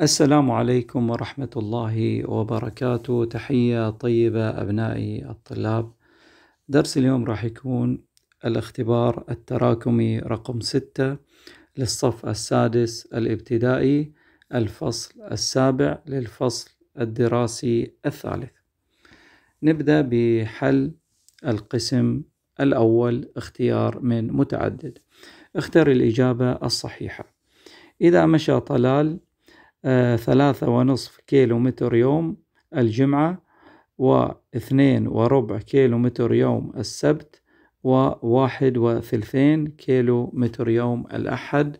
السلام عليكم ورحمة الله وبركاته تحية طيبة أبنائي الطلاب درس اليوم راح يكون الاختبار التراكمي رقم ستة للصف السادس الابتدائي الفصل السابع للفصل الدراسي الثالث نبدأ بحل القسم الأول اختيار من متعدد اختر الإجابة الصحيحة إذا مشى طلال آه، ثلاثة ونصف كيلو متر يوم الجمعة واثنين وربع كيلو متر يوم السبت وواحد وثلثين كيلو متر يوم الأحد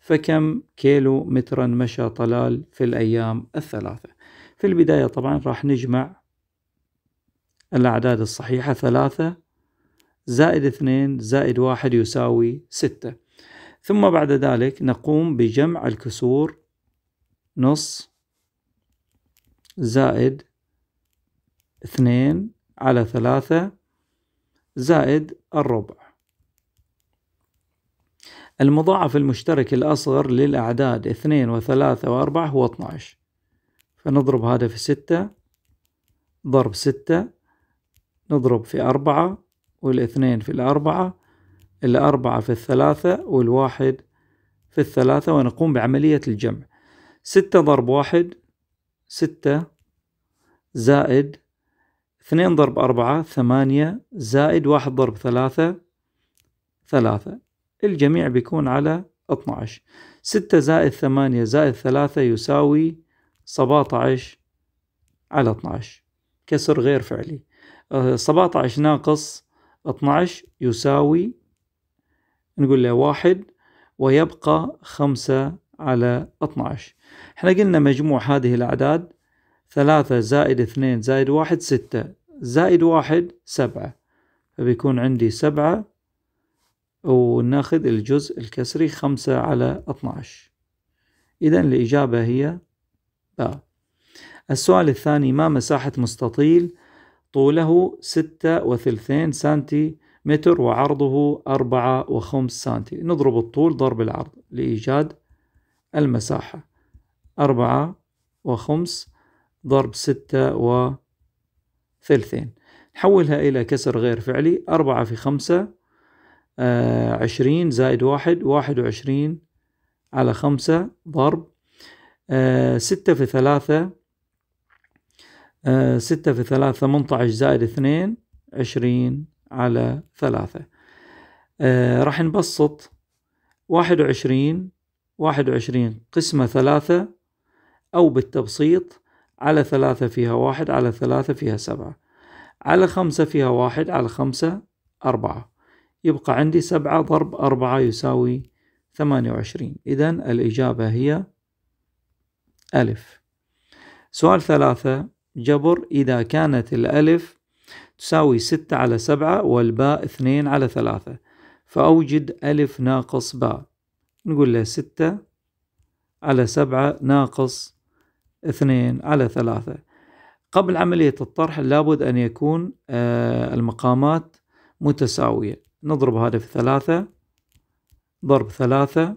فكم كيلو مترا مشى طلال في الأيام الثلاثة في البداية طبعا راح نجمع الأعداد الصحيحة ثلاثة زائد اثنين زائد واحد يساوي ستة ثم بعد ذلك نقوم بجمع الكسور نص زائد اثنين على ثلاثة زائد الربع المضاعف المشترك الأصغر للأعداد اثنين وثلاثة وأربعة هو 12 فنضرب هذا في ستة ضرب ستة نضرب في أربعة والاثنين في الأربعة الأربعة في الثلاثة والواحد في الثلاثة ونقوم بعملية الجمع ستة ضرب واحد ستة زائد اثنين ضرب أربعة ثمانية زائد واحد ضرب ثلاثة ثلاثة الجميع بيكون على 12 ستة زائد ثمانية زائد ثلاثة يساوي 17 على 12 كسر غير فعلي 17 آه، ناقص 12 يساوي نقول له واحد ويبقى خمسة على 12 احنا قلنا مجموع هذه الأعداد ثلاثة زائد اثنين زائد واحد ستة زائد واحد سبعة فبيكون عندي سبعة وناخذ الجزء الكسري خمسة على اثناش إذا الإجابة هي باء السؤال الثاني ما مساحة مستطيل طوله ستة وثلثين سنتي متر وعرضه أربعة وخمس سنتي نضرب الطول ضرب العرض لإيجاد المساحة أربعة وخمس ضرب ستة وثلثين نحولها إلى كسر غير فعلي أربعة في خمسة آه عشرين زائد واحد واحد وعشرين على خمسة ضرب آه ستة في ثلاثة آه ستة في ثلاثة ثمنتعش زائد اثنين عشرين على ثلاثة آه راح نبسط واحد وعشرين واحد وعشرين قسمة ثلاثة أو بالتبسيط على ثلاثة فيها واحد على ثلاثة فيها سبعة على خمسة فيها واحد على خمسة أربعة يبقى عندي سبعة ضرب أربعة يساوي ثمانية وعشرين إذا الإجابة هي ألف سؤال ثلاثة جبر إذا كانت الألف تساوي ستة على سبعة والباء اثنين على ثلاثة فأوجد ألف ناقص باء نقول له ستة على سبعة ناقص اثنين على ثلاثة قبل عملية الطرح لابد أن يكون آه، المقامات متساوية نضرب هذا في ثلاثة ضرب ثلاثة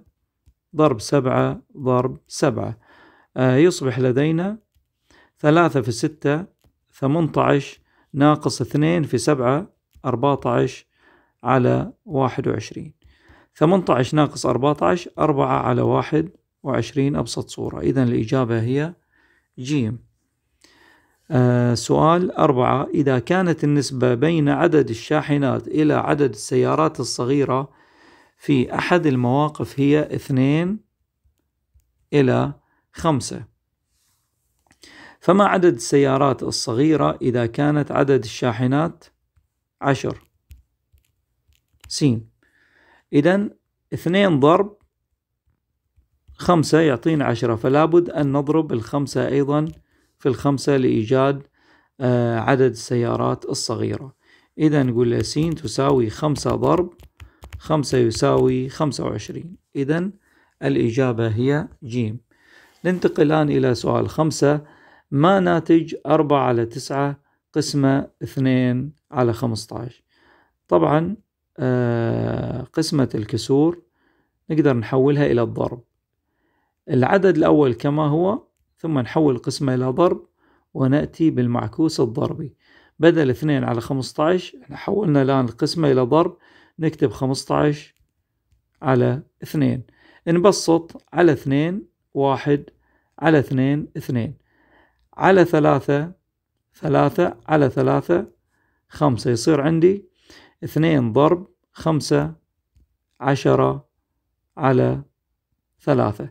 ضرب سبعة ضرب سبعة آه، يصبح لدينا ثلاثة في ستة ثمنتعش ناقص اثنين في سبعة أربعة عشر على واحد وعشرين ثمنتعش ناقص أربعة عشر أربعة على واحد وعشرين أبسط صورة إذا الإجابة هي ج آه سؤال أربعة إذا كانت النسبة بين عدد الشاحنات إلى عدد السيارات الصغيرة في أحد المواقف هي اثنين إلى خمسة فما عدد السيارات الصغيرة إذا كانت عدد الشاحنات عشر س إذا اثنين ضرب خمسة يعطينا عشرة فلا بد أن نضرب الخمسة أيضا في الخمسة لإيجاد آه، عدد السيارات الصغيرة إذا نقول س تساوي خمسة ضرب خمسة يساوي خمسة وعشرين إذا الإجابة هي جيم ننتقل الآن إلى سؤال خمسة ما ناتج أربعة على تسعة قسمة اثنين على خمسطعش طبعا آه، قسمة الكسور نقدر نحولها إلى الضرب العدد الأول كما هو ثم نحول القسمة إلى ضرب ونأتي بالمعكوس الضربي بدل اثنين على 15 عشر حولنا الآن القسمة إلى ضرب نكتب 15 على اثنين نبسط على اثنين واحد على اثنين اثنين على ثلاثة ثلاثة على ثلاثة خمسة يصير عندي اثنين ضرب خمسة عشرة على ثلاثة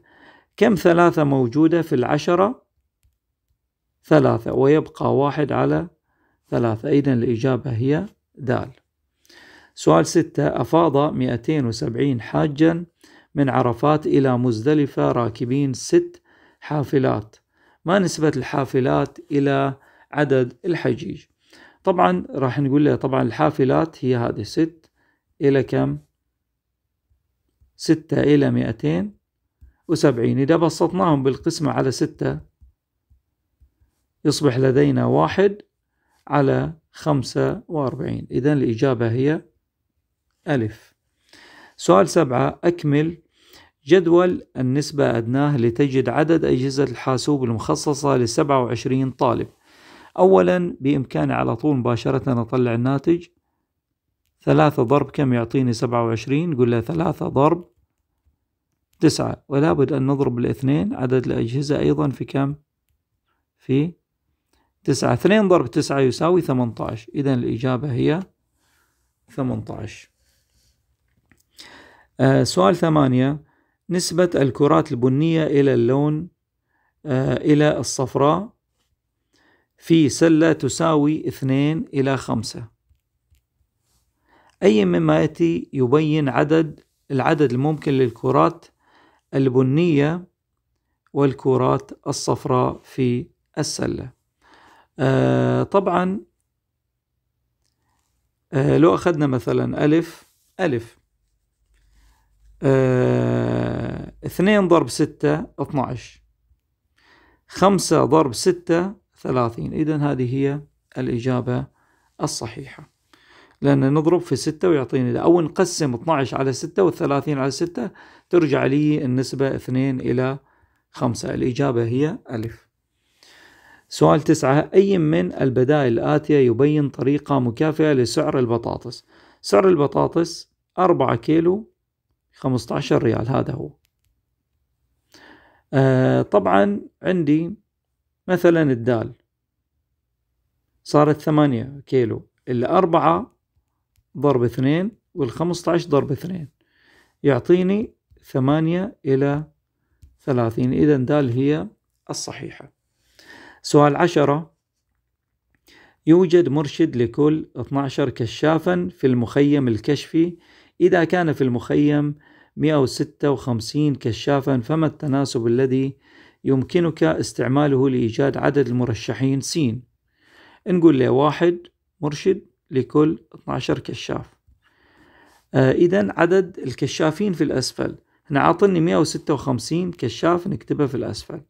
كم ثلاثة موجودة في العشرة ثلاثة ويبقى واحد على ثلاثة إذا الإجابة هي دال سؤال ستة أفاض 270 حاجا من عرفات إلى مزدلفة راكبين ست حافلات ما نسبة الحافلات إلى عدد الحجيج طبعا راح نقول له طبعا الحافلات هي هذه ست إلى كم ستة إلى مئتين وسبعين إذا بسطناهم بالقسمة على ستة يصبح لدينا واحد على خمسة وأربعين إذا الإجابة هي ألف سؤال سبعة أكمل جدول النسبة أدناه لتجد عدد أجهزة الحاسوب المخصصة لسبعة وعشرين طالب أولا بإمكاني على طول مباشرة أطلع الناتج ثلاثة ضرب كم يعطيني سبعة وعشرين قل له ثلاثة ضرب تسعة ولا بد أن نضرب الاثنين عدد الأجهزة أيضا في كم في تسعة اثنين ضرب تسعة يساوي ثمنتاعش إذا الإجابة هي ثمنتاعش آه سؤال ثمانية نسبة الكرات البنية إلى اللون آه إلى الصفراء في سلة تساوي اثنين إلى خمسة أي مما يأتي يبين عدد العدد الممكن للكرات البنية والكرات الصفراء في السلة آه طبعا آه لو أخذنا مثلا ألف ألف آه اثنين ضرب ستة اثناعش خمسة ضرب ستة ثلاثين إذن هذه هي الإجابة الصحيحة لأن نضرب في ستة ويعطيني أو نقسم 12 على ستة والثلاثين على ستة ترجع لي النسبة اثنين إلى خمسة الإجابة هي ألف سؤال تسعة أي من البدائل الآتية يبين طريقة مكافئة لسعر البطاطس سعر البطاطس أربعة كيلو خمسة عشر ريال هذا هو آه طبعا عندي مثلا الدال صارت ثمانية كيلو الأربعة ضرب اثنين والخمسة عشر ضرب اثنين يعطيني ثمانية إلى ثلاثين إذا دال هي الصحيحة سؤال عشرة يوجد مرشد لكل عشر كشافا في المخيم الكشفي إذا كان في المخيم مئة وستة وخمسين كشافا فما التناسب الذي يمكنك استعماله لإيجاد عدد المرشحين سين نقول له واحد مرشد لكل 12 كشاف آه إذا عدد الكشافين في الأسفل هنا عاطلني 156 كشاف نكتبه في الأسفل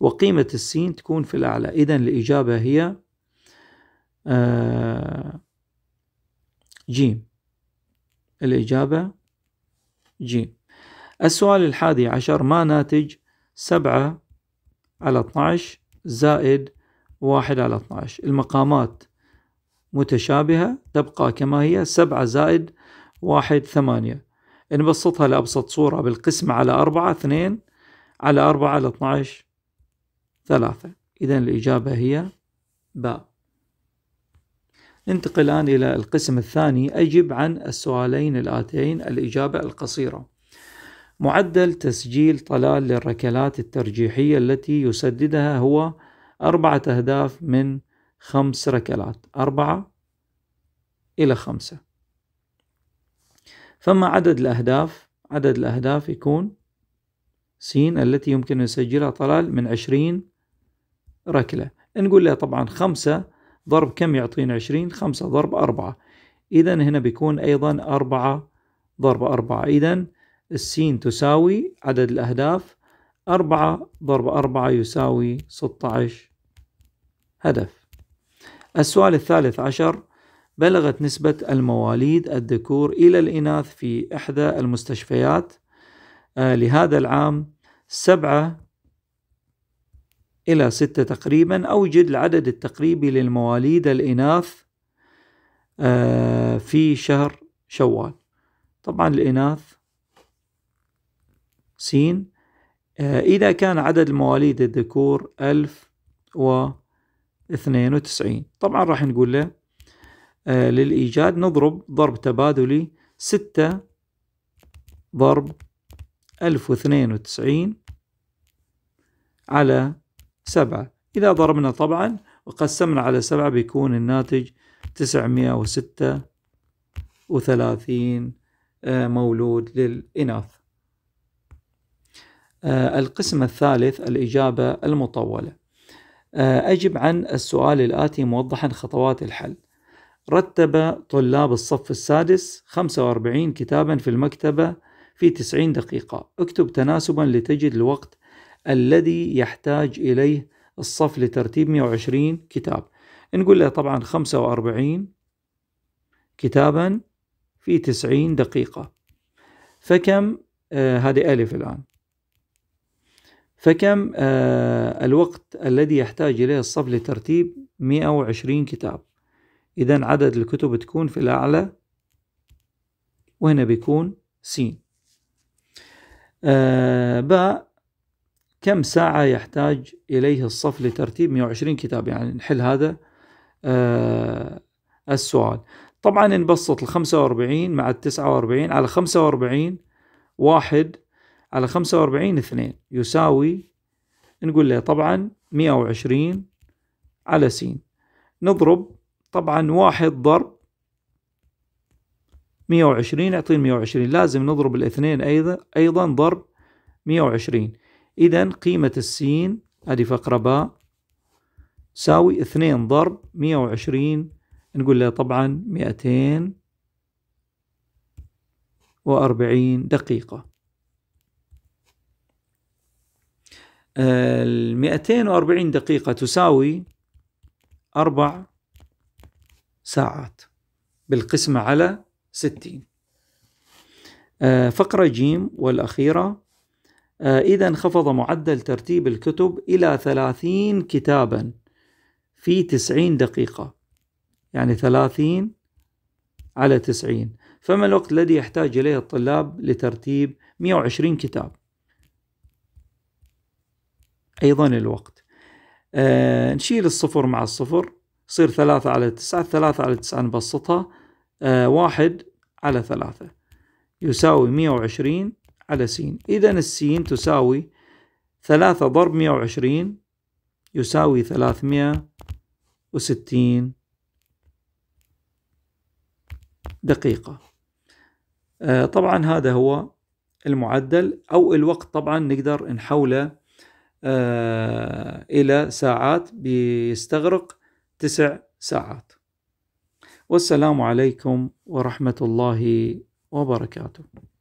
وقيمة السين تكون في الأعلى إذا الإجابة هي آه جيم الإجابة جيم السؤال الحادي عشر ما ناتج سبعة على 12 زائد واحد على 12 المقامات متشابهة تبقى كما هي سبعة زائد واحد ثمانية نبسطها لأبسط صورة بالقسم على أربعة اثنين على أربعة على اثناش ثلاثة إذا الإجابة هي باء ننتقل الآن إلى القسم الثاني أجب عن السؤالين الآتيين الإجابة القصيرة معدل تسجيل طلال للركلات الترجيحية التي يسددها هو أربعة أهداف من خمس ركلات أربعة إلى خمسة فما عدد الأهداف عدد الأهداف يكون سين التي يمكن أن نسجلها طلال من عشرين ركلة نقول لها طبعا خمسة ضرب كم يعطينا عشرين خمسة ضرب أربعة إذا هنا بيكون أيضا أربعة ضرب أربعة إذا السين تساوي عدد الأهداف أربعة ضرب أربعة يساوي ستة عشر هدف السؤال الثالث عشر بلغت نسبة المواليد الذكور إلى الإناث في إحدى المستشفيات آه، لهذا العام سبعة إلى ستة تقريبا أوجد العدد التقريبي للمواليد الإناث آه، في شهر شوال طبعا الإناث سين آه، إذا كان عدد المواليد الذكور ألف و 92 طبعا راح نقول له آه للإيجاد نضرب ضرب تبادلي 6 ضرب 1092 على 7 إذا ضربنا طبعا وقسمنا على 7 بيكون الناتج 936 آه مولود للإناث آه القسم الثالث الإجابة المطولة آه، أجب عن السؤال الآتي موضحا خطوات الحل رتب طلاب الصف السادس 45 كتابا في المكتبة في 90 دقيقة اكتب تناسبا لتجد الوقت الذي يحتاج إليه الصف لترتيب 120 كتاب نقول له طبعا 45 كتابا في 90 دقيقة فكم آه هذه ألف الآن فكم آه، الوقت الذي يحتاج إليه الصف لترتيب 120 كتاب إذا عدد الكتب تكون في الأعلى وهنا بيكون س آه، باء كم ساعة يحتاج إليه الصف لترتيب 120 كتاب يعني نحل هذا آه، السؤال طبعا نبسط ال 45 مع ال 49 على 45 واحد على خمسة وأربعين اثنين يساوي نقول له طبعا مئة وعشرين على سين نضرب طبعا واحد ضرب مئة وعشرين يعطينا مئة وعشرين لازم نضرب الاثنين أيضا أيضا ضرب مئة وعشرين إذا قيمة السين هذه فقرة باء تساوي اثنين ضرب مئة وعشرين نقول له طبعا مئتين وأربعين دقيقة ال 240 دقيقة تساوي أربع ساعات بالقسمة على 60 آه، فقرة جيم والأخيرة آه، إذا انخفض معدل ترتيب الكتب إلى 30 كتابا في 90 دقيقة يعني 30 على 90 فما الوقت الذي يحتاج إليه الطلاب لترتيب 120 كتاب أيضا الوقت آه نشيل الصفر مع الصفر يصير ثلاثة على تسعة ثلاثة على تسعة نبسطها آه واحد على ثلاثة يساوي مية وعشرين على س إذا السين تساوي ثلاثة ضرب مية وعشرين يساوي ثلاثمية وستين دقيقة آه طبعا هذا هو المعدل أو الوقت طبعا نقدر نحوله آه، إلى ساعات بيستغرق تسع ساعات والسلام عليكم ورحمة الله وبركاته